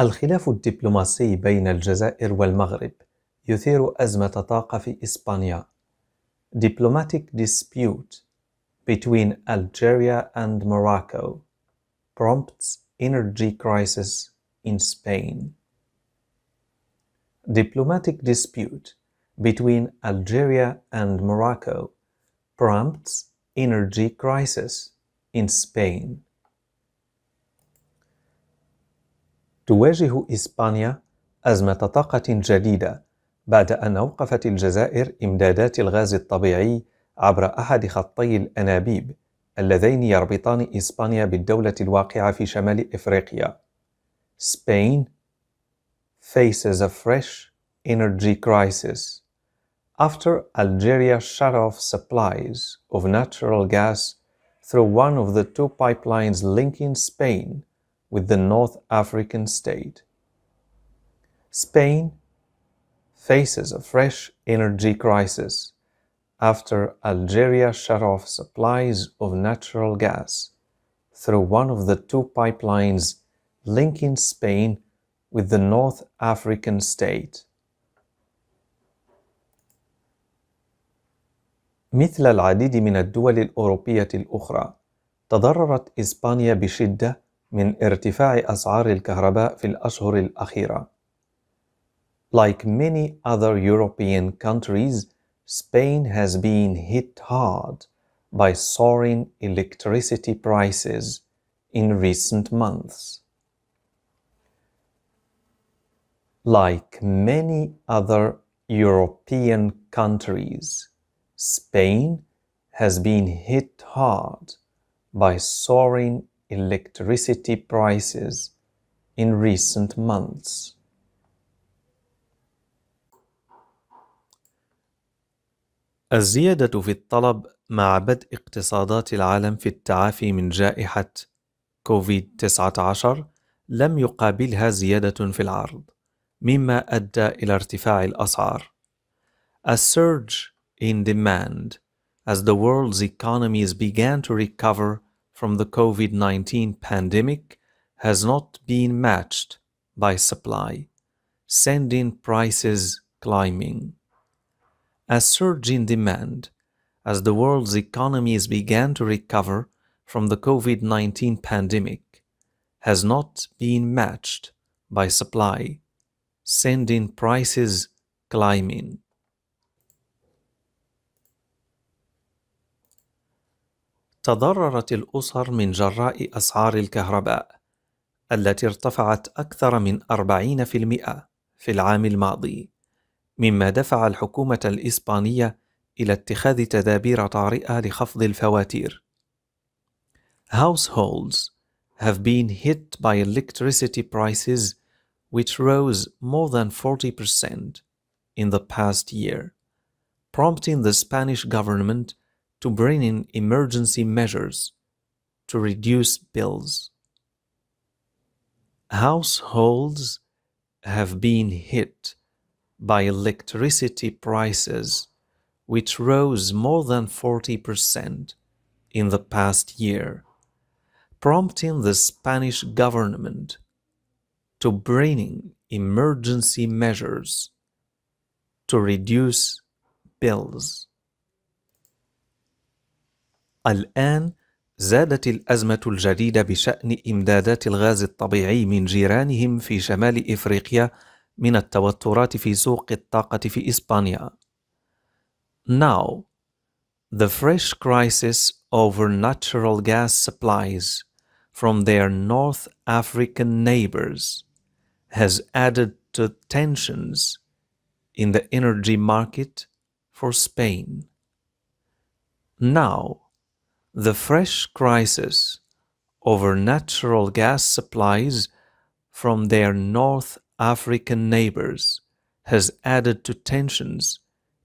الخلاف الدبلوماسي بين الجزائر والمغرب يثير أزمة طاقة في إسبانيا Diplomatic dispute between Algeria and Morocco prompts energy crisis in Spain Diplomatic dispute between Algeria and Morocco prompts energy crisis in Spain تواجه إسبانيا أزمة طاقة جديدة بعد أن أوقفت الجزائر إمدادات الغاز الطبيعي عبر أحد خطي الأنابيب اللذين يربطان إسبانيا بالدولة الواقعة في شمال إفريقيا. Spain faces a fresh energy crisis after Algeria shut off supplies of natural gas through one of the two pipelines linking Spain with the North African state. Spain faces a fresh energy crisis after Algeria shut off supplies of natural gas through one of the two pipelines linking Spain with the North African state. مثل العديد من الدول الأوروبية الأخرى تضررت إسبانيا بشدة من ارتفاع أسعار الكهرباء في الأشهر الأخيرة. Like many other European countries, Spain has been hit hard by soaring electricity prices in recent months. Like many other European countries, Spain has been hit hard by soaring electricity prices in recent months. الزيادة في الطلب مع بدء اقتصادات العالم في التعافي من جائحة كوفيد-19 لم يقابلها زيادة في العرض، مما أدى إلى ارتفاع الأسعار. A surge in demand as the world's economies began to recover from the COVID 19 pandemic has not been matched by supply, sending prices climbing. A surge in demand as the world's economies began to recover from the COVID 19 pandemic has not been matched by supply, sending prices climbing. تضررت الأسر من جراء أسعار الكهرباء التي ارتفعت أكثر من 40% في العام الماضي، مما دفع الحكومة الإسبانية إلى اتخاذ تدابير طارئة لخفض الفواتير. Households have been hit by electricity prices which rose more than 40% in the past year, prompting the Spanish government to bring in emergency measures to reduce bills. Households have been hit by electricity prices, which rose more than 40% in the past year, prompting the Spanish government to bring in emergency measures to reduce bills. الآن زادت الأزمة الجديدة بشأن إمدادات الغاز الطبيعي من جيرانهم في شمال إفريقيا من التوترات في سوق الطاقة في إسبانيا. Now, the fresh crisis over natural gas supplies from their North African neighbors has added to tensions in the energy market for Spain. Now, The fresh crisis over natural gas supplies from their North African neighbors has added to tensions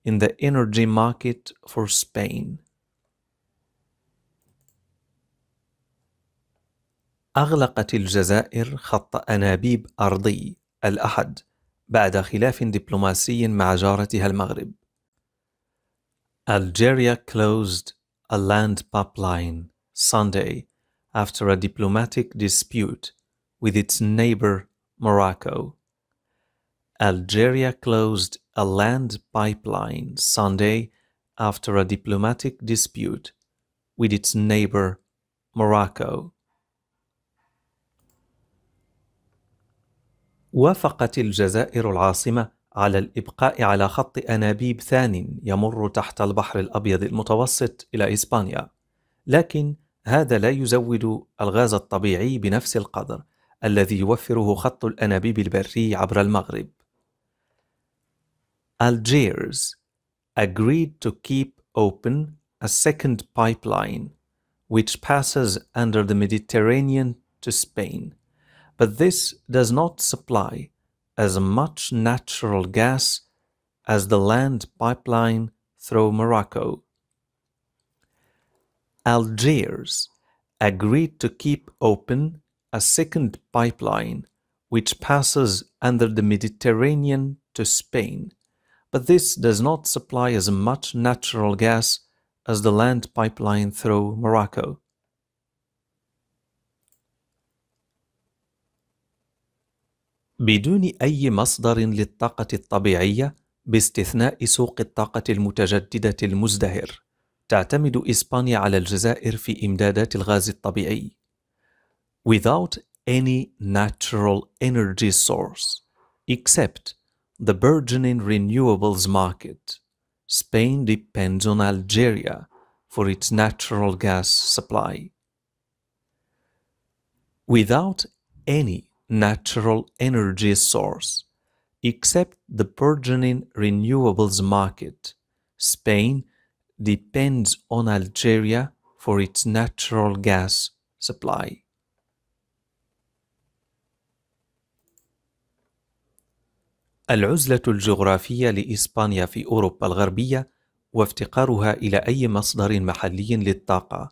in the energy market for Spain. أغلقت الجزائر خط أنابيب أرضي الأحد بعد خلاف دبلوماسي مع جارتها المغرب. Algeria closed a land pipeline Sunday after a diplomatic dispute with its neighbor Morocco. Algeria closed a land pipeline Sunday after a diplomatic dispute with its neighbor Morocco. وافقت الجزائر العاصمه على الإبقاء على خط أنابيب ثان يمر تحت البحر الأبيض المتوسط إلى إسبانيا، لكن هذا لا يزود الغاز الطبيعي بنفس القدر الذي يوفره خط الأنابيب البري عبر المغرب. Algiers agreed to keep open a second pipeline which passes under the Mediterranean to Spain, but this does not supply as much natural gas as the land pipeline through Morocco. Algiers agreed to keep open a second pipeline which passes under the Mediterranean to Spain, but this does not supply as much natural gas as the land pipeline through Morocco. بدون أي مصدر للطاقة الطبيعية باستثناء سوق الطاقة المتجددة المزدهر. تعتمد إسبانيا على الجزائر في إمدادات الغاز الطبيعي. Without any natural energy source except the burgeoning renewables market, Spain depends on Algeria for its natural gas supply. Without any natural energy source, except the burgeoning renewables market. Spain depends on Algeria for its natural gas supply. العزلة الجغرافية لإسبانيا في أوروبا الغربية وافتقارها إلى أي مصدر محلي للطاقة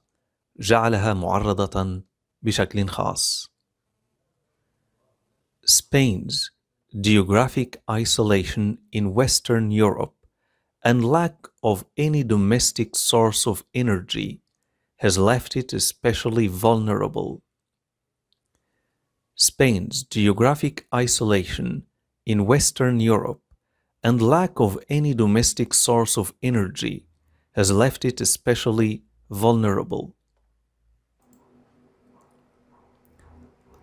جعلها معرضة بشكل خاص Spain's geographic isolation in Western Europe and lack of any domestic source of energy has left it especially vulnerable. Spain's geographic isolation in Western Europe and lack of any domestic source of energy has left it especially vulnerable.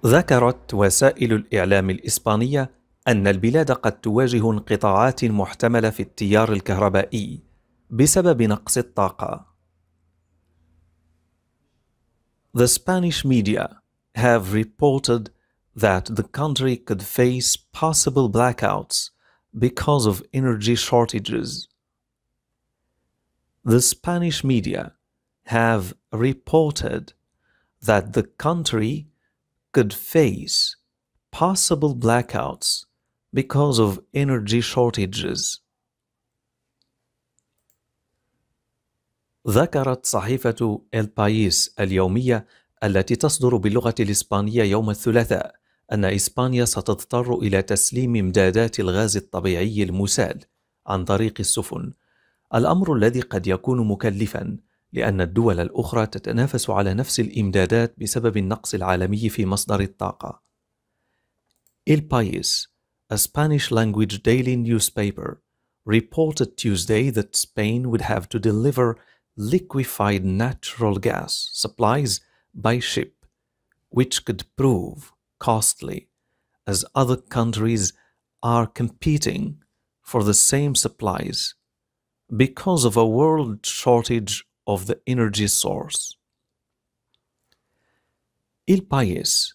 ذكرت وسائل الإعلام الإسبانية أن البلاد قد تواجه انقطاعات محتملة في التيار الكهربائي بسبب نقص الطاقة. The Spanish media have reported that the country could face possible blackouts because of energy shortages. The Spanish media have reported that the country could face possible blackouts because of energy shortages. ذكرت صحيفة El País اليومية التي تصدر باللغة الإسبانية يوم الثلاثاء أن إسبانيا ستضطر إلى تسليم إمدادات الغاز الطبيعي المسال عن طريق السفن، الأمر الذي قد يكون مكلفًا لأن الدول الأخرى تتنافس على نفس الإمدادات بسبب النقص العالمي في مصدر الطاقة. El País, a Spanish-language daily newspaper, reported Tuesday that Spain would have to deliver liquefied natural gas supplies by ship, which could prove costly as other countries are competing for the same supplies because of a world shortage of the energy source. El País,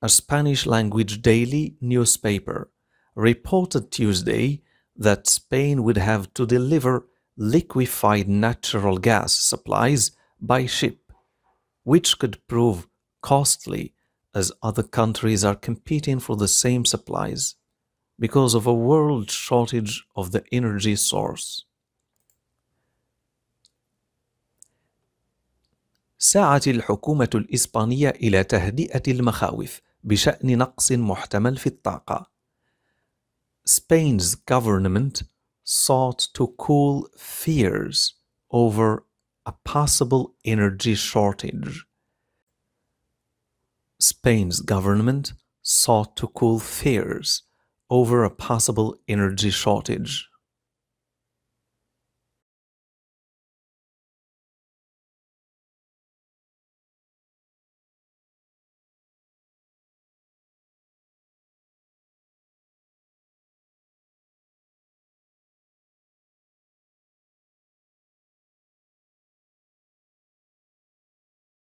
a Spanish language daily newspaper, reported Tuesday that Spain would have to deliver liquefied natural gas supplies by ship, which could prove costly as other countries are competing for the same supplies because of a world shortage of the energy source. سعت الحكومة الإسبانية إلى تهدئة المخاوف بشأن نقص محتمل في الطاقة. Spain's government sought to cool fears over a possible energy shortage. Spain's government sought to cool fears over a possible energy shortage.